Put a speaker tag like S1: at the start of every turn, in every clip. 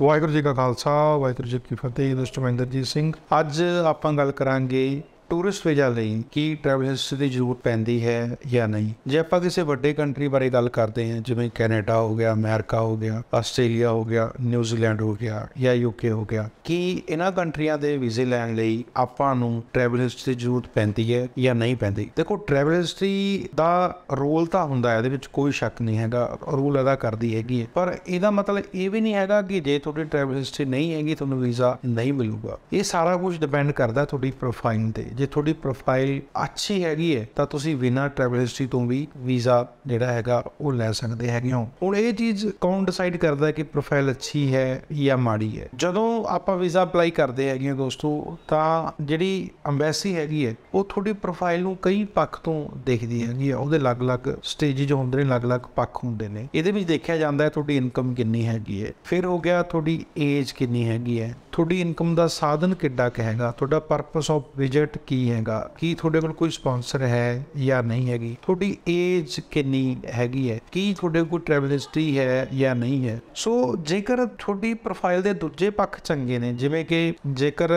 S1: ਵਾਹਿਗੁਰੂ ਜੀ ਕਾ ਖਾਲਸਾ ਵਾਹਿਗੁਰੂ ਜੀ ਕੀ ਫਤਿਹ ਦੋਸਤੋ ਮਹਿੰਦਰਜੀਤ ਸਿੰਘ ਅੱਜ ਆਪਾਂ ਗੱਲ ਕਰਾਂਗੇ ਟੂਰਿਸਟ ਵੀਜ਼ਾ ਲਈ ਕੀ ਟਰੈਵਲ ਹਿਸਟਰੀ ਦੀ ਜ਼ਰੂਰਤ ਪੈਂਦੀ ਹੈ ਜਾਂ ਨਹੀਂ ਜੇ ਆਪਾਂ ਕਿਸੇ ਵੱਡੇ ਕੰਟਰੀ ਬਾਰੇ ਗੱਲ ਕਰਦੇ ਹਾਂ ਜਿਵੇਂ ਕੈਨੇਡਾ ਹੋ ਗਿਆ ਅਮਰੀਕਾ ਹੋ ਗਿਆ ਆਸਟ੍ਰੇਲੀਆ ਹੋ ਗਿਆ ਨਿਊਜ਼ੀਲੈਂਡ ਹੋ ਗਿਆ ਜਾਂ ਯੂਕੇ ਹੋ ਗਿਆ ਕੀ ਇਹਨਾਂ ਕੰਟਰੀਆਂ ਦੇ ਵੀਜ਼ੇ ਲੈਣ ਲਈ ਆਪਾਂ ਨੂੰ ਟਰੈਵਲ ਹਿਸਟਰੀ ਦੀ ਜ਼ਰੂਰਤ ਪੈਂਦੀ ਹੈ ਜਾਂ ਨਹੀਂ ਪੈਂਦੀ ਦੇਖੋ ਟਰੈਵਲ ਹਿਸਟਰੀ ਦਾ ਰੋਲ ਤਾਂ ਹੁੰਦਾ ਹੈ ਇਹਦੇ ਵਿੱਚ ਕੋਈ ਸ਼ੱਕ ਨਹੀਂ ਹੈਗਾ ਰੋਲ ਅਦਾ ਕਰਦੀ ਹੈਗੀ ਪਰ ਇਹਦਾ ਮਤਲਬ ਇਹ ਵੀ ਨਹੀਂ ਹੈਗਾ ਕਿ ਜੇ ਤੁਹਾਡੀ ਟਰੈਵਲ ਹਿਸਟਰੀ ਨਹੀਂ ਹੈਗੀ ਤੁਹਾਨੂੰ ਵੀਜ਼ਾ ਨਹੀਂ ਮਿਲੂਗਾ ਇਹ ਸਾਰਾ ਕੁਝ ਡਿਪੈਂਡ ਕਰਦਾ ਤੁਹਾਡੀ ਪ੍ਰੋਫਾਈਲ ਤੇ ਜੇ ਤੁਹਾਡੀ ਪ੍ਰੋਫਾਈਲ ਅੱਛੀ ਹੈਗੀ ਹੈ ਤਾਂ ਤੁਸੀਂ ਬਿਨਾਂ ਟ੍ਰੈਵਲ ਹਿਸਟਰੀ ਤੋਂ ਵੀ ਵੀਜ਼ਾ ਜਿਹੜਾ ਹੈਗਾ ਉਹ ਲੈ ਸਕਦੇ ਹੈਗੇ ਹੋ ਹੁਣ ਇਹ ਚੀਜ਼ ਕੌਣ ਡਿਸਾਈਡ ਕਰਦਾ ਹੈ ਕਿ ਪ੍ਰੋਫਾਈਲ ਅੱਛੀ ਹੈ ਜਾਂ ਮਾੜੀ ਹੈ ਜਦੋਂ ਆਪਾਂ ਵੀਜ਼ਾ ਅਪਲਾਈ ਕਰਦੇ ਹੈਗੇ ਹਾਂ ਦੋਸਤੋ ਤਾਂ ਜਿਹੜੀ ਐਮਬੈਸੀ ਹੈਗੀ ਹੈ ਉਹ ਤੁਹਾਡੀ ਪ੍ਰੋਫਾਈਲ ਨੂੰ ਕਈ ਪੱਖ ਤੋਂ ਦੇਖਦੀ ਹੈਗੀ ਆ ਉਹਦੇ ਅਲੱਗ-ਅਲੱਗ ਸਟੇਜਿਸ ਹੁੰਦੇ ਨੇ ਅਲੱਗ-ਅਲੱਗ ਪੱਖ ਹੁੰਦੇ ਨੇ ਇਹਦੇ ਵਿੱਚ ਦੇਖਿਆ ਜਾਂਦਾ ਹੈ ਤੁਹਾਡੀ ਇਨਕਮ ਕਿੰਨੀ ਹੈਗੀ ਹੈ ਫਿਰ ਹੋ ਗਿਆ ਤੁਹਾਡੀ ਏਜ ਕਿੰਨੀ ਹੈਗੀ ਹੈ ਤੁਹਾਡੀ ਇਨਕਮ ਦਾ ਸਾਧਨ ਕਿੱਡਾ ਕਹੇਗਾ ਤੁਹਾਡਾ ਪਰਪਸ ਆਫ ਵਿਜ਼ਿਟ ਕੀ ਹੈਗਾ ਕੀ ਤੁਹਾਡੇ ਕੋਲ ਕੋਈ ਸਪான்ਸਰ ਹੈ ਜਾਂ ਨਹੀਂ ਹੈਗੀ ਤੁਹਾਡੀ ਏਜ ਕਿੰਨੀ ਹੈਗੀ ਹੈ ਕੀ ਤੁਹਾਡੇ ਕੋਲ ਟਰੈਵਲ ਹਿਸਟਰੀ ਹੈ ਜਾਂ ਨਹੀਂ ਹੈ ਸੋ ਜੇਕਰ ਤੁਹਾਡੀ ਪ੍ਰੋਫਾਈਲ ਦੇ ਦੂਜੇ ਪੱਖ ਚੰਗੇ ਨੇ ਜਿਵੇਂ ਕਿ ਜੇਕਰ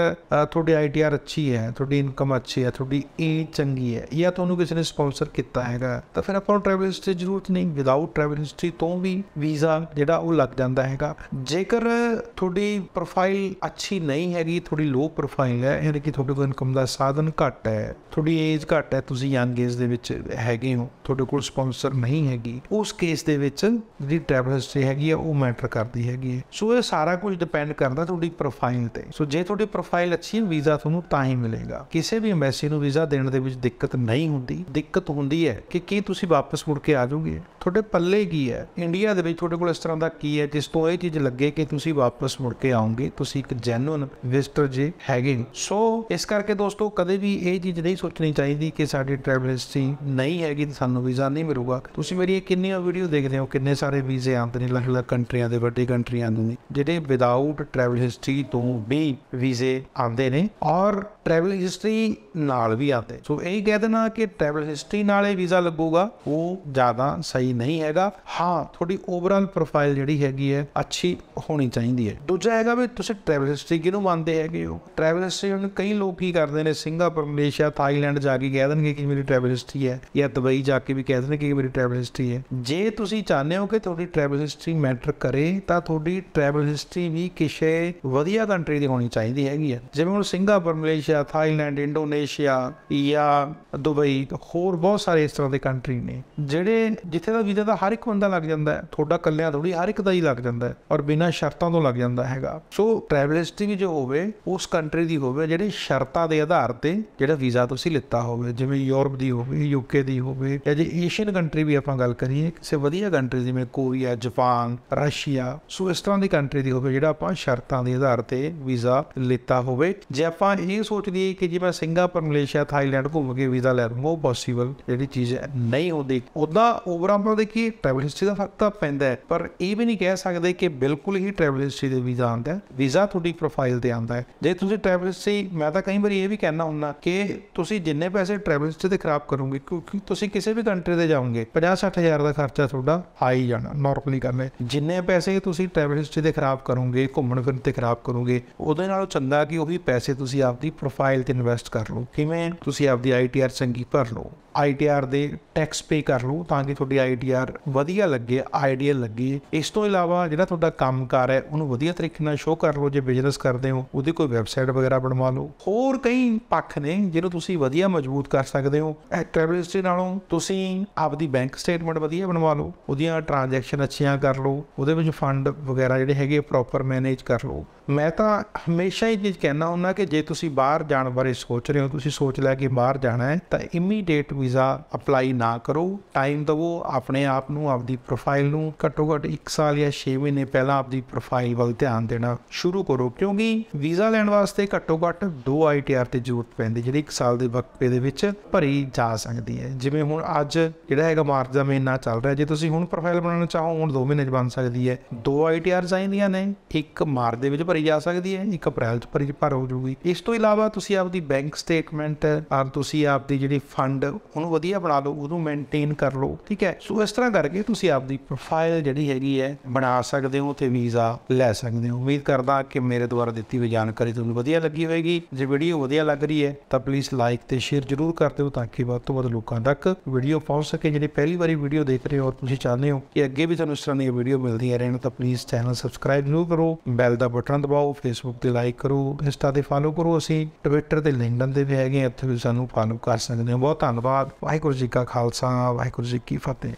S1: ਤੁਹਾਡੀ ਆਈਟੀਆਰ ਅੱਛੀ ਹੈ ਤੁਹਾਡੀ ਇਨਕਮ ਅੱਛੀ ਹੈ ਤੁਹਾਡੀ ਏਜ ਚੰਗੀ ਹੈ ਜਾਂ ਤੁਹਾਨੂੰ ਕਿਸੇ ਨੇ ਸਪான்ਸਰ ਕੀਤਾ ਹੈਗਾ ਤਾਂ ਫਿਰ ਆਪਾਂ ਟਰੈਵਲ ਹਿਸਟਰੀ ਜ਼ਰੂਰਤ ਨਹੀਂ ਵਿਦਆਊਟ ਟਰੈਵਲ ਹਿਸਟਰੀ ਤੋਂ ਵੀ ਵੀਜ਼ਾ ਜਿਹੜਾ ਉਹ ਲੱਗ ਜਾਂਦਾ ਹੈਗਾ ਜੇਕਰ ਤੁਹਾਡੀ ਪ੍ਰੋਫਾਈਲ ਅੱਛੀ ਨਹੀਂ ਹੈਗੀ ਥੋੜੀ ਲੋ ਪ੍ਰੋਫਾਈਲ ਹੈ ਯਾਨੀ ਕਿ ਤੁਹਾਡੇ ਕੋਲ ਇਨਕਮ ਦਾ ਸਾਧਨ ਘੱਟ ਹੈ ਥੋੜੀ ਏਜ ਘੱਟ ਹੈ ਤੁਸੀਂ ਯੰਗ ਏਜ ਦੇ ਵਿੱਚ ਹੈਗੇ ਹੋ ਤੁਹਾਡੇ ਕੋਲ ਸਪਾਂਸਰ ਨਹੀਂ ਹੈਗੀ ਉਸ ਕੇਸ ਦੇ ਵਿੱਚ ਜਿਹੜੀ ਟ੍ਰੈਵਲ ਹਿਸਟਰੀ ਹੈਗੀ ਆ ਉਹ ਮੈਟਰ ਕਰਦੀ ਹੈਗੀ ਹੈ ਸੋ ਇਹ ਸਾਰਾ ਕੁਝ ਡਿਪੈਂਡ ਕਰਦਾ ਤੁਹਾਡੀ ਪ੍ਰੋਫਾਈਲ ਤੇ ਸੋ ਜੇ ਤੁਹਾਡੀ ਪ੍ਰੋਫਾਈਲ ਅੱਛੀ ਹੈ ਵੀਜ਼ਾ ਤੁਹਾਨੂੰ ਤਾਂ ਹੀ ਮਿਲੇਗਾ ਕਿਸੇ ਵੀ ਐਮਬੈਸੀ ਨੂੰ ਵੀਜ਼ਾ ਦੇਣ ਦੇ ਵਿੱਚ ਦਿੱਕਤ ਨਹੀਂ ਹੁੰਦੀ ਦਿੱਕਤ ਹੁੰਦੀ ਹੈ ਕਿ ਕੀ ਤੁਸੀਂ ਵਾਪਸ ਮੁੜ ਕੇ ਆ ਜਾਓਗੇ ਤੁਹਾਡੇ ਪੱਲੇ ਕੀ ਹੈ ਇੰਡੀਆ ਦੇ ਵਿੱਚ ਤੁਹਾਡੇ ਕੋਲ ਇਸ ਤਰ੍ਹਾਂ ਦਾ ਕੀ ਹੈ ਜਿਸ ਤੋਂ ਇਹ ਚੀਜ਼ ਲੱਗੇ ਕਿ ਤੁਸੀਂ ਵਾਪਸ ਮੁੜ ਕੇ ਆਓਗੇ ਤੁਸੀਂ ਇੱਕ ਜੈਨੂਨ ਵਿਜ਼ਟਰ ਜੀ ਹੈਗੇ ਸੋ ਇਸ ਕਰਕੇ ਦੋਸਤੋ ਕਦੇ ਵੀ ਇਹ ਚੀਜ਼ ਨਹੀਂ ਸੋਚਣੀ ਚਾਹੀਦੀ ਕਿ ਸਾਡੀ ਟ੍ਰੈਵਲ ਹਿਸਟਰੀ ਨਹੀਂ ਹੈਗੀ ਤਾਂ ਸਾਨੂੰ ਵੀਜ਼ਾ ਨਹੀਂ ਮਿਲੂਗਾ ਤੁਸੀਂ ਮੇਰੀ ਕਿੰਨੀਆਂ ਵੀਡੀਓ ਦੇਖਦੇ ਹੋ ਕਿੰਨੇ ਸਾਰੇ ਵੀਜ਼ੇ ਆਉਂਦੇ ਨੇ ਅਲੱਗ-ਅਲੱਗ ਕੰਟਰੀਆਂ ਦੇ ਵੱਡੇ ਕੰਟਰੀਆਂ ਦੇ ਜਿਹੜੇ ਵਿਦਆਊਟ ਟ੍ਰੈਵਲ ਹਿਸਟਰੀ ਤੋਂ ਵੀ ਵੀਜ਼ੇ ਆਉਂਦੇ ਨੇ ਔਰ ਟ੍ਰੈਵਲ ਹਿਸਟਰੀ ਨਾਲ ਵੀ ਆਉਂਦੇ ਸੋ ਇਹ ਕਹਿ ਦੇਣਾ ਕਿ ਟ੍ਰੈਵਲ ਹਿਸਟਰੀ ਨਾਲ ਇਹ ਵੀਜ਼ਾ ਲੱਗੂਗਾ ਉਹ ਜ਼ਿਆਦਾ ਸਹੀ ਨਹੀਂ ਹੈਗਾ ਹਾਂ ਤੁਹਾਡੀ ਓਵਰਆਲ ਪ੍ਰੋਫਾਈਲ ਜਿਹੜੀ ਹੈਗੀ ਹੈ ਅੱਛੀ ਹੋਣੀ ਚਾਹੀਦੀ ਹੈ ਦੂਜਾ ਹੈਗਾ ਵੀ ਤੁਸੀਂ ਟ੍ਰੈਵਲ ਟਰੈਵਲ ਹਿਸਟਰੀ ਕਿਹਨੂੰ ਮੰਨਦੇ ਹੈਗੇ ਉਹ ਟਰੈਵਲ ਹਿਸਟਰੀ ਹੁਣ ਕਈ ਲੋਕ ਕੀ ਕਰਦੇ ਨੇ ਸਿੰਗਾਪੁਰ ਮਲੇਸ਼ੀਆ ਥਾਈਲੈਂਡ ਜਾ ਕੇ ਕਹਿ ਦੇਣਗੇ ਕਿ ਮੇਰੀ ਟਰੈਵਲ ਹਿਸਟਰੀ ਹੈ ਜਾਂ ਦੁਬਈ ਜਾ ਕੇ ਵੀ ਕਹਿ ਦੇਣਗੇ ਕਿ ਮੇਰੀ ਟਰੈਵਲ ਹਿਸਟਰੀ ਹੈ ਜੇ ਤੁਸੀਂ ਚਾਹੁੰਦੇ ਹੋ ਕਿ ਤੁਹਾਡੀ ਟਰੈਵਲ ਹਿਸਟਰੀ ਮੈਟਰ ਕਰੇ ਤਾਂ ਤੁਹਾਡੀ ਟਰੈਵਲ ਹਿਸਟਰੀ ਵੀ ਕਿਸੇ ਵਧੀਆ ਕੰਟਰੀ ਦੀ ਹੋਣੀ ਚਾਹੀਦੀ ਹੈਗੀ ਹੈ ਜਿਵੇਂ ਹੁਣ ਸਿੰਗਾਪੁਰ ਮਲੇਸ਼ੀਆ ਥਾਈਲੈਂਡ ਇੰਡੋਨੇਸ਼ੀਆ ਜਾਂ ਦੁਬਈ ਹੋਰ ਬਹੁਤ ਸਾਰੇ ਇਸ ਤਰ੍ਹਾਂ ਦੇ ਕੰਟਰੀ ਨੇ ਜਿਹੜੇ ਜਿੱਥੇ ਦਾ ਵੀਜ਼ਾ ਦਾ ਹਰ ਇੱਕ ਬੰਦਾ ਲੱਗ ਜਾਂਦਾ ਹੈ ਤੁਹਾਡਾ ਕੱਲਿਆਂ ਥੋੜੀ ਹਰ ਇੱਕ ਦਾ ਹੀ ਲੱਗ ਜਾਂਦਾ ਹੈ ਔਰ ਬਿਨਾਂ ਸ਼ਰਤਾਂ ਤੋਂ ਲੱਗ ਜਾਂਦਾ ਹੈਗਾ ਸੋ ਟਰੈਵਲ ਟੂਰਿਸਟ ਜੋ ਹੋਵੇ ਉਸ ਕੰਟਰੀ ਦੀ ਹੋਵੇ ਜਿਹੜੀ ਸ਼ਰਤਾਂ ਦੇ ਆਧਾਰ ਤੇ ਜਿਹੜਾ ਵੀਜ਼ਾ ਤੁਸੀਂ ਲਿੱਤਾ ਹੋਵੇ ਜਿਵੇਂ ਯੂਰਪ ਦੀ ਹੋਵੇ ਯੂਕੇ ਦੀ ਹੋਵੇ ਜਾਂ ਜੇ ਏਸ਼ੀਅਨ ਕੰਟਰੀ ਵੀ ਆਪਾਂ ਗੱਲ ਕਰੀਏ ਕਿਸੇ ਵਧੀਆ ਕੰਟਰੀ ਜਿਵੇਂ ਕੋਰੀਆ ਜਾਪਾਨ ਰਸ਼ੀਆ ਸੋ ਇਸ ਤਰ੍ਹਾਂ ਦੀ ਕੰਟਰੀ ਦੀ ਹੋਵੇ ਜਿਹੜਾ ਆਪਾਂ ਸ਼ਰਤਾਂ ਦੇ ਆਧਾਰ ਤੇ ਵੀਜ਼ਾ ਲਿੱਤਾ ਹੋਵੇ ਜੇ ਆਪਾਂ ਇਹ ਸੋਚ ਲਈਏ ਕਿ ਜੇ ਮੈਂ ਸਿੰਗਾਪੁਰ ਮਲੇਸ਼ੀਆ ਥਾਈਲੈਂਡ ਘੁੰਮ ਕੇ ਵੀਜ਼ਾ ਲੈ ਲਵਾਂ ਉਹ ਪੋਸੀਬਲ ਜਿਹੜੀ ਚੀਜ਼ ਨਹੀਂ ਹੁੰਦੀ ਉਦਾਂ ਓਵਰਆਲ ਕੀ ਟ੍ਰੈਵਲ ਹਿਸਟਰੀ ਦਾ ਫਰਕ ਤਾਂ ਪੈਂਦਾ ਹੈ ਪਰ ਇਹ ਵੀ ਨਹੀਂ ਕਹਿ ਸਕਦੇ ਕਿ ਬਿਲਕੁਲ ਹੀ ਟ੍ਰੈਵਲ ਹਿਸਟਰੀ ਦੇ ਵੀਜ਼ਾ ਆਉਂਦਾ ਵੀਜ਼ਾ ਤੁਹਾਡੀ ਪ੍ਰੋਫਾਈਲ ਤੇ ਆਉਂਦਾ ਹੈ ਜੇ ਤੁਸੀਂ ਟ੍ਰੈਵਲਿਸਟ ਸੀ ਮੈਂ ਤਾਂ ਕਈ ਵਾਰੀ ਇਹ ਵੀ ਕਹਿਣਾ ਹੁੰਦਾ ਕਿ ਤੁਸੀਂ ਜਿੰਨੇ ਪੈਸੇ ਟ੍ਰੈਵਲਿਸਟ ਤੇ ਖਰਾਬ ਕਰੋਗੇ ਕਿਉਂਕਿ ਤੁਸੀਂ ਕਿਸੇ ਵੀ ਕੰਟਰੀ ਤੇ ਜਾਓਗੇ 50-60000 ਦਾ ਖਰਚਾ ਤੁਹਾਡਾ ਆ ਹੀ ਜਾਣਾ ਨਾਰਮਲੀ ਕਰਨੇ ਜਿੰਨੇ ਪੈਸੇ ਤੁਸੀਂ ਟ੍ਰੈਵਲਿਸਟ ਤੇ ਖਰਾਬ ਕਰੋਗੇ ਘੁੰਮਣ ਫਿਰਨ ਤੇ ਖਰਾਬ ਕਰੋਗੇ ਉਹਦੇ ਨਾਲੋਂ ਚੰਗਾ ਕਿ ਉਹੀ ਪੈਸੇ ਤੁਸੀਂ ਆਪਦੀ ਪ੍ਰੋਫਾਈਲ ਤੇ ਇਨਵੈਸਟ ਕਰ ਲਓ ਕਿਵੇਂ ਤੁਸੀਂ ਆਪਦੀ ਆਈਟੀਆਰ ਸੰਗੀ ਭਰ ਲਓ ਆਈਟੀਆਰ ਦੇ ਟੈਕਸ ਪੇ ਕਰ ਲਓ ਤਾਂ ਕਿ ਤੁਹਾਡੀ ਆਈਟੀਆਰ ਵਧੀਆ ਲੱਗੇ ਆਈਡੀਅਲ ਲੱਗੇ ਇਸ ਤੋਂ ਇਲਾਵਾ ਜਿਹੜਾ ਤੁਹਾਡਾ ਕੰਮ ਕਰ ਹੈ ਉਹਨੂੰ ਵਧੀਆ ਤਰੀਕੇ ਨਾਲ ਸ਼ੋਅ ਕਰ ਲਓ ਜੇ ਬਿਜ਼ਨਸ ਕਰਦੇ ਹੋ ਉਹਦੀ ਕੋਈ ਵੈਬਸਾਈਟ ਵਗੈਰਾ ਬਣਵਾ ਲਓ ਹੋਰ ਕਈ ਪੱਖ ਨੇ ਜਿਹਨੂੰ ਤੁਸੀਂ ਵਧੀਆ ਮਜ਼ਬੂਤ ਕਰ ਸਕਦੇ ਹੋ ਟ੍ਰੈਵਲ ਹਿਸਟਰੀ ਨਾਲੋਂ ਤੁਸੀਂ ਆਪਦੀ ਬੈਂਕ ਸਟੇਟਮੈਂਟ ਵਧੀਆ ਬਣਵਾ ਲਓ ਉਹਦੀਆਂ ਟ੍ਰਾਂਜੈਕਸ਼ਨ ਅੱਛੀਆਂ ਕਰ ਲਓ ਉਹਦੇ ਵਿੱਚ ਫੰਡ ਵਗੈਰਾ ਜਿਹੜੇ ਹੈਗੇ ਪ੍ਰੋਪਰ ਮੈਨੇਜ ਕਰ ਲਓ ਮੈਂ ਤਾਂ ਹਮੇਸ਼ਾ ਹੀ ਚੀਜ਼ ਕਹਿਣਾ ਹੁੰਦਾ ਕਿ ਜੇ ਤੁਸੀਂ ਬਾਹਰ ਜਾਣ ਬਾਰੇ ਸੋਚ ਰਹੇ ਹੋ ਤੁਸੀਂ ਸੋਚ ਲਿਆ ਕਿ ਬਾਹਰ ਜਾਣਾ ਹੈ ਤਾਂ ਇਮੀਡੀਏਟ ਵੀਜ਼ਾ ਅਪਲਾਈ ਨਾ ਕਰੋ ਟਾਈਮ ਦਿਵੋ ਆਪਣੇ ਆਪ ਨੂੰ ਆਪਦੀ ਪ੍ਰੋਫਾਈਲ ਨੂੰ ਘੱਟੋ ਘੱਟ 1 ਸਾਲ ਜਾਂ 6 ਮਹੀਨੇ ਪਹਿਲਾਂ ਆਪਦੀ ਪ੍ਰੋਫਾਈਲ ਵੱਲ ਧਿਆਨ ਦੇਣਾ ਸ਼ੁਰੂ ਕਰੋ ਕਿਉਂਕਿ ਵੀਜ਼ਾ ਲੈਣ ਵਾਸਤੇ ਘੱਟੋ ਘੱਟ 2 ਆਈਟੀਆਰ ਤੇ ਜ਼ਰੂਰਤ ਪੈਂਦੀ ਜਿਹੜੀ 1 ਸਾਲ ਦੇ ਵਕਫੇ ਦੇ ਵਿੱਚ ਭਰੀ ਜਾ ਸਕਦੀ ਹੈ ਜਿਵੇਂ ਹੁਣ ਅੱਜ ਜਿਹੜਾ ਹੈਗਾ ਮਾਰਚ ਦਾ ਮਹੀਨਾ ਚੱਲ ਰਿਹਾ ਜੇ ਤੁਸੀਂ ਹੁਣ ਪ੍ਰੋਫਾਈਲ ਬਣਾਉਣਾ ਚਾਹੋ ਹੁਣ 2 ਮਹੀਨੇ ਚ ਬਣ ਸਕਦੀ ਹੈ 2 ਆਈਟੀਆਰ ਚਾਹੀਦੀਆਂ ਨੇ 1 ਮਾਰਚ ਦੇ ਵਿੱਚ ਭਰੀ ਜਾ ਸਕਦੀ ਹੈ 1 ਅਪ੍ਰੈਲ 'ਚ ਭਰੀ ਭਰ ਹੋ ਜੂਗੀ ਇਸ ਤੋਂ ਇਲਾਵਾ ਤੁਸੀਂ ਆਪਦੀ ਬੈਂਕ ਸਟੇਟਮੈਂਟ ਆਰ ਤੁਸੀਂ ਆਪਦੀ ਜਿਹੜੀ ਫੰਡ ਉਹਨੂੰ ਵਧੀਆ ਬਣਾ ਲਓ ਉਹਨੂੰ ਮੇਨਟੇਨ ਕਰ ਲਓ ਠੀਕ ਹੈ ਸੋ ਇਸ ਤਰ੍ਹਾਂ ਕਰਕੇ ਤੁਸੀਂ ਆਪਦੀ ਪ੍ਰੋਫਾਈਲ ਜਿਹੜੀ ਹੈਗੀ ਹੈ ਬਣਾ ਸਕਦੇ ਹੋ ਤੇ ਵੀਜ਼ਾ ਲੈ ਸਕਦੇ ਹੋ ਉਮੀਦ ਕਰਦਾ ਕਿ ਮੇਰੇ ਦੁਆਰਾ ਦਿੱਤੀ ਹੋਈ ਜਾਣਕਾਰੀ ਤੁਹਾਨੂੰ ਵਧੀਆ ਲੱਗੀ ਹੋਵੇਗੀ ਜੇ ਵੀਡੀਓ ਵਧੀਆ ਲੱਗ ਰਹੀ ਹੈ ਤਾਂ ਪਲੀਜ਼ ਲਾਈਕ ਤੇ ਸ਼ੇਅਰ ਜ਼ਰੂਰ ਕਰ ਦਿਓ ਤਾਂ ਕਿ ਵੱਧ ਤੋਂ ਵੱਧ ਲੋਕਾਂ ਤੱਕ ਵੀਡੀਓ ਪਹੁੰਚ ਸਕੇ ਜਿਹੜੇ ਪਹਿਲੀ ਵਾਰੀ ਵੀਡੀਓ ਦੇਖ ਰਹੇ ਹੋ ਤੁਸੀਂ ਚਾਹੁੰਦੇ ਹੋ ਕਿ ਅੱਗੇ ਵੀ ਤੁਹਾਨੂੰ ਇਸ ਤਰ੍ਹਾਂ ਦੀਆਂ ਵੀਡੀਓ ਮਿਲਦੀਆਂ ਰਹਿਣ ਤਾਂ ਪਲੀਜ਼ ਚੈਨਲ ਸਬਸਕ੍ਰਾਈਬ ਜ਼ਰੂਰ ਕਰੋ ਬੈਲ ਦਾ ਬਟਨ ਦਬਾਓ ਫੇਸਬੁੱਕ ਤੇ ਲਾਈਕ ਕਰੋ ਇੰਸਟਾ ਤੇ ਫਾਲੋ ਕਰੋ ਅਸੀਂ ਟਵਿੱਟਰ ਤੇ ਲਿੰਕਡਨ ਤੇ ਵੀ ਹੈਗੇ ਇੱਥੇ ਵੀ ਸਾਨੂੰ ਫਾਲੋ ਕਰ ਸਕਦੇ ਹੋ ਬਹੁਤ ਧੰਨਵਾਦ ਵਾਹਿਗੁਰੂ ਜੀ ਕਾ ਖਾਲਸਾ ਵਾਹਿਗੁਰੂ ਜੀ ਕੀ ਫਤਿਹ